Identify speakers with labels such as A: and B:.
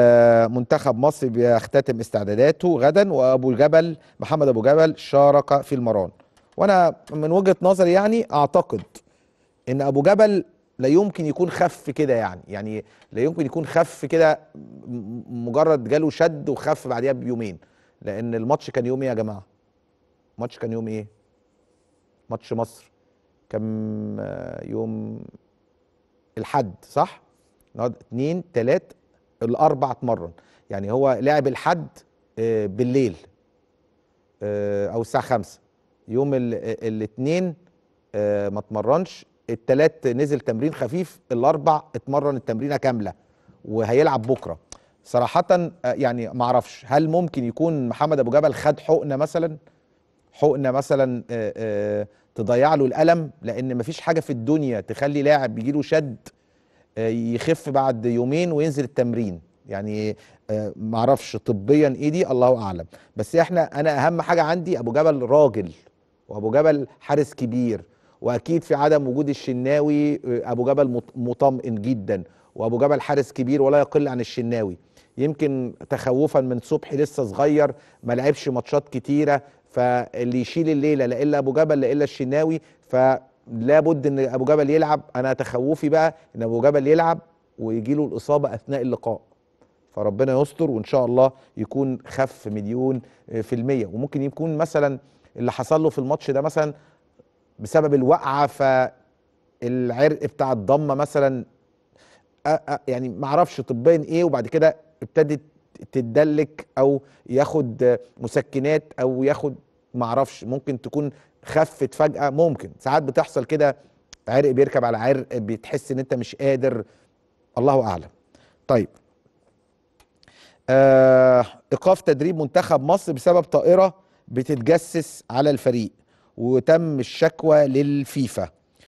A: آه، منتخب مصر بيختتم استعداداته غدا وابو الجبل محمد ابو جبل شارك في المران وانا من وجهه نظري يعني اعتقد ان ابو جبل لا يمكن يكون خف كده يعني يعني لا يمكن يكون خف كده مجرد جاله شد وخف بعديها بيومين لان الماتش كان يوم ايه يا جماعه الماتش كان يوم ايه ماتش مصر كان آه، يوم الحد صح النهارده 2 3 الاربع اتمرن يعني هو لعب الحد آه، بالليل آه، او الساعه 5 يوم آه، الاثنين ما اتمرنش التلات نزل تمرين خفيف الاربع اتمرن التمرينه كامله وهيلعب بكره صراحه يعني ما اعرفش هل ممكن يكون محمد ابو جبل خد حقنه مثلا حقنه مثلا تضيع له الالم لان مفيش حاجه في الدنيا تخلي لاعب بيجيله شد آه، يخف بعد يومين وينزل التمرين يعني آه، معرفش طبيا ايه دي الله اعلم بس احنا انا اهم حاجه عندي ابو جبل راجل وابو جبل حارس كبير واكيد في عدم وجود الشناوي آه، ابو جبل مطمئن جدا وابو جبل حارس كبير ولا يقل عن الشناوي يمكن تخوفا من صبحي لسه صغير ما لعبش ماتشات كتيره فاللي يشيل الليله لا الا ابو جبل لا الا الشناوي ف لابد ان ابو جبل يلعب انا تخوفي بقى ان ابو جبل يلعب ويجي له الاصابه اثناء اللقاء فربنا يستر وان شاء الله يكون خف مليون في المية وممكن يكون مثلا اللي حصل له في الماتش ده مثلا بسبب الوقعة فالعرق بتاع الضمة مثلا يعني معرفش طبيا ايه وبعد كده ابتدت تدلك او ياخد مسكنات او ياخد معرفش ممكن تكون خفت فجاه ممكن ساعات بتحصل كده عرق بيركب على عرق بتحس ان انت مش قادر الله اعلم طيب آه ايقاف تدريب منتخب مصر بسبب طائره بتتجسس على الفريق وتم الشكوى للفيفا